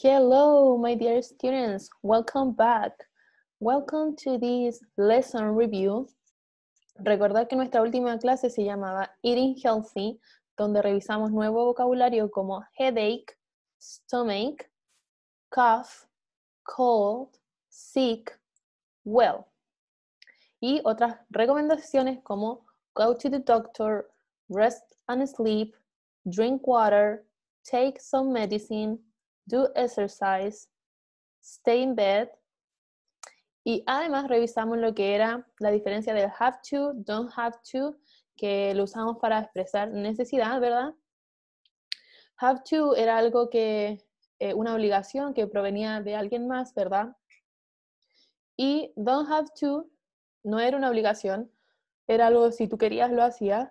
Hello, my dear students. Welcome back. Welcome to this lesson review. Recordad que nuestra última clase se llamaba Eating Healthy, donde revisamos nuevo vocabulario como headache, stomach, cough, cold, sick, well. Y otras recomendaciones como go to the doctor, rest and sleep, drink water, take some medicine, do exercise, stay in bed. Y además revisamos lo que era la diferencia del have to, don't have to, que lo usamos para expresar necesidad, ¿verdad? Have to era algo que, eh, una obligación que provenía de alguien más, ¿verdad? Y don't have to no era una obligación, era algo si tú querías lo hacías,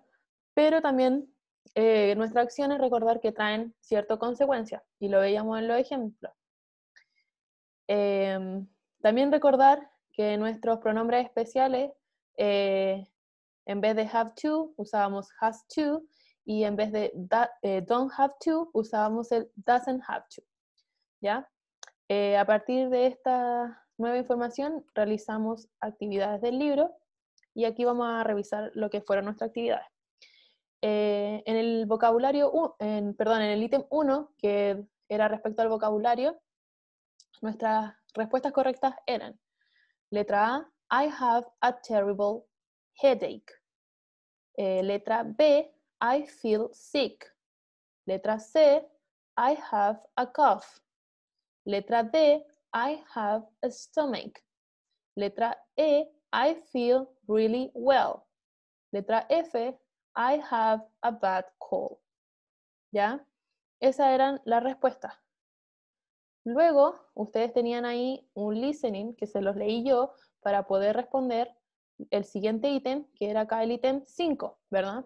pero también eh, nuestra acción es recordar que traen ciertas consecuencia y lo veíamos en los ejemplos. Em, también recordar que nuestros pronombres especiales, eh, en vez de have to, usábamos has to, y en vez de eh, don't have to, usábamos el doesn't have to. ¿Ya? a partir de esta nueva información, realizamos actividades del libro, y aquí vamos a revisar lo que fueron nuestras actividades. Eh, en el vocabulario, perdón, en el ítem 1, que era respecto al vocabulario, nuestras respuestas correctas eran letra A, I have a terrible headache. Eh, letra B, I feel sick. Letra C, I have a cough. Letra D, I have a stomach. Letra E, I feel really well. Letra F, I have a bad cold. ¿Ya? Esas eran las respuestas. Luego, ustedes tenían ahí un listening que se los leí yo para poder responder el siguiente ítem, que era acá el ítem 5, ¿verdad?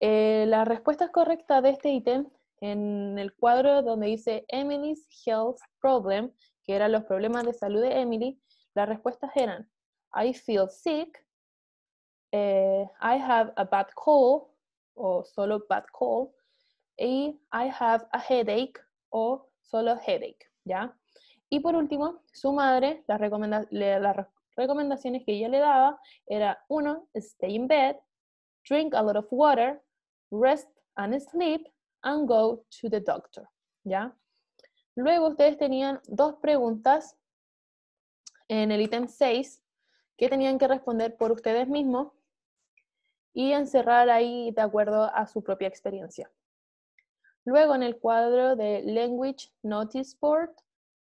Eh, las respuestas correctas de este ítem en el cuadro donde dice Emily's Health Problem, que eran los problemas de salud de Emily, las respuestas eran I feel sick, eh, I have a bad cold o solo bad cold y I have a headache o solo headache, ¿ya? Y por último, su madre, las, las recomendaciones que ella le daba era uno, stay in bed, drink a lot of water, rest and sleep, and go to the doctor, ¿ya? Luego ustedes tenían dos preguntas en el ítem 6 que tenían que responder por ustedes mismos y encerrar ahí de acuerdo a su propia experiencia. Luego, en el cuadro de Language Notice Board,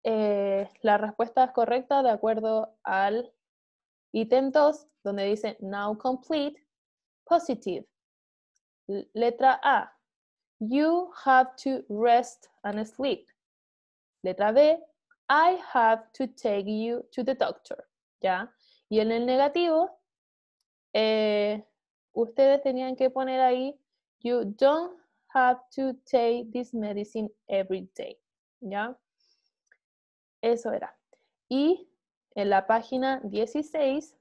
eh, la respuesta es correcta de acuerdo al ítem 2, donde dice Now complete, positive. Letra A, You have to rest and sleep. Letra B, I have to take you to the doctor. ¿Ya? Y en el negativo, eh, ustedes tenían que poner ahí, you don't have to take this medicine every day. ¿Ya? Eso era. Y en la página 16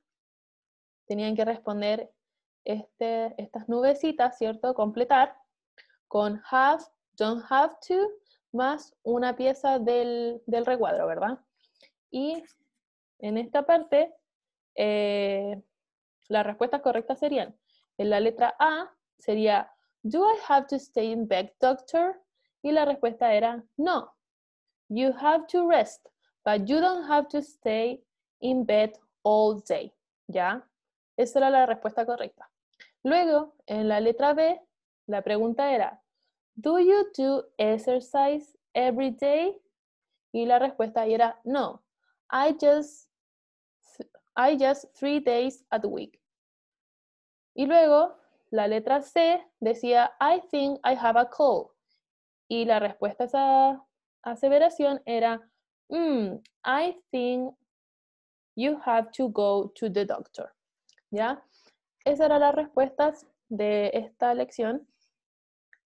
tenían que responder este, estas nubecitas, ¿cierto? Completar con have, don't have to, más una pieza del, recuadro, ¿verdad? Y en esta parte, eh, las respuestas correctas serían en la letra A sería, ¿Do I have to stay in bed, doctor? Y la respuesta era, no. You have to rest, but you don't have to stay in bed all day. ¿Ya? Esa era la respuesta correcta. Luego, en la letra B, la pregunta era, ¿Do you do exercise every day? Y la respuesta era, no. I just, I just three days a week. Y luego la letra C decía, I think I have a cold. Y la respuesta a esa aseveración era, hmm, I think you have to go to the doctor. ¿Ya? Esas eran las respuestas de esta lección.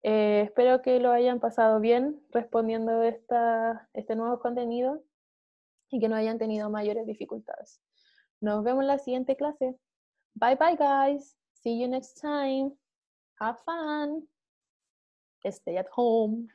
Eh, espero que lo hayan pasado bien respondiendo este nuevo contenido y que no hayan tenido mayores dificultades. Nos vemos en la siguiente clase. Bye bye guys. See you next time. Have fun. Stay at home.